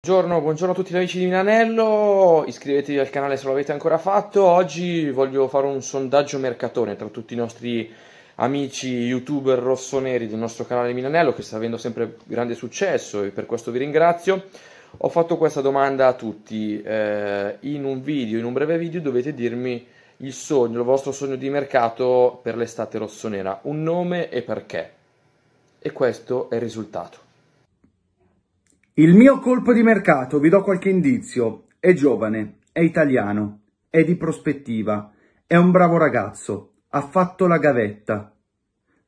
Buongiorno, buongiorno, a tutti gli amici di Milanello, iscrivetevi al canale se non l'avete ancora fatto. Oggi voglio fare un sondaggio mercatone tra tutti i nostri amici youtuber rossoneri del nostro canale Milanello che sta avendo sempre grande successo e per questo vi ringrazio. Ho fatto questa domanda a tutti, eh, in un video, in un breve video dovete dirmi il sogno, il vostro sogno di mercato per l'estate rossonera, un nome e perché. E questo è il risultato. Il mio colpo di mercato, vi do qualche indizio, è giovane, è italiano, è di prospettiva, è un bravo ragazzo, ha fatto la gavetta.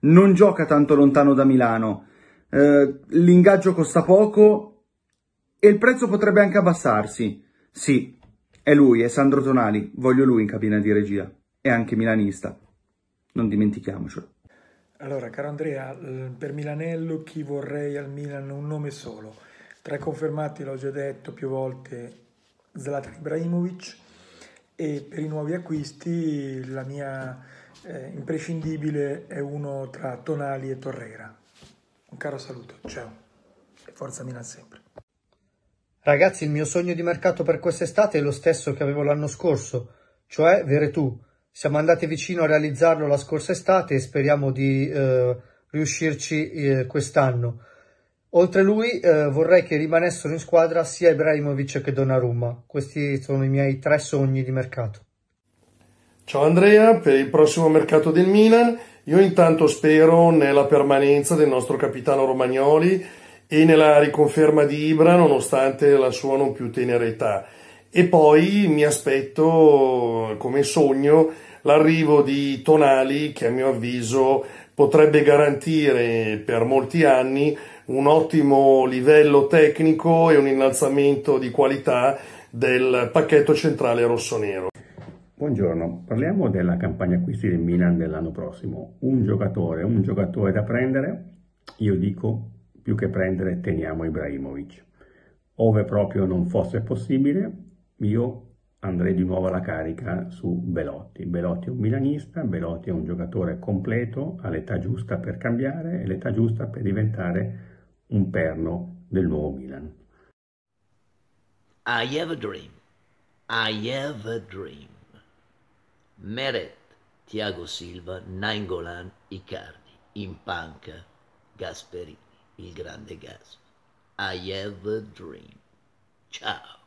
Non gioca tanto lontano da Milano, eh, l'ingaggio costa poco e il prezzo potrebbe anche abbassarsi. Sì, è lui, è Sandro Tonali, voglio lui in cabina di regia, è anche milanista, non dimentichiamocelo. Allora, caro Andrea, per Milanello chi vorrei al Milan un nome solo? Tra i confermati, l'ho già detto più volte, Zlatan Ibrahimovic e per i nuovi acquisti la mia eh, imprescindibile è uno tra Tonali e Torrera. Un caro saluto, ciao e forza Milan sempre. Ragazzi, il mio sogno di mercato per quest'estate è lo stesso che avevo l'anno scorso, cioè Tu. Siamo andati vicino a realizzarlo la scorsa estate e speriamo di eh, riuscirci eh, quest'anno. Oltre lui eh, vorrei che rimanessero in squadra sia Ibrahimovic che Donnarumma. Questi sono i miei tre sogni di mercato. Ciao Andrea, per il prossimo mercato del Milan io intanto spero nella permanenza del nostro capitano Romagnoli e nella riconferma di Ibra nonostante la sua non più tenera età e poi mi aspetto come sogno l'arrivo di Tonali che a mio avviso potrebbe garantire per molti anni un ottimo livello tecnico e un innalzamento di qualità del pacchetto centrale rossonero. Buongiorno, parliamo della campagna acquisti del Milan dell'anno prossimo. Un giocatore, un giocatore da prendere, io dico più che prendere teniamo Ibrahimovic. Ove proprio non fosse possibile, io andrei di nuovo alla carica su Belotti. Belotti è un milanista, Belotti è un giocatore completo, ha l'età giusta per cambiare e l'età giusta per diventare un perno del nuovo Milan. I have a dream. I have a dream. Meret, Tiago Silva, Nainggolan, Icardi, in panca, Gasperi, il grande Gas. I have a dream. Ciao.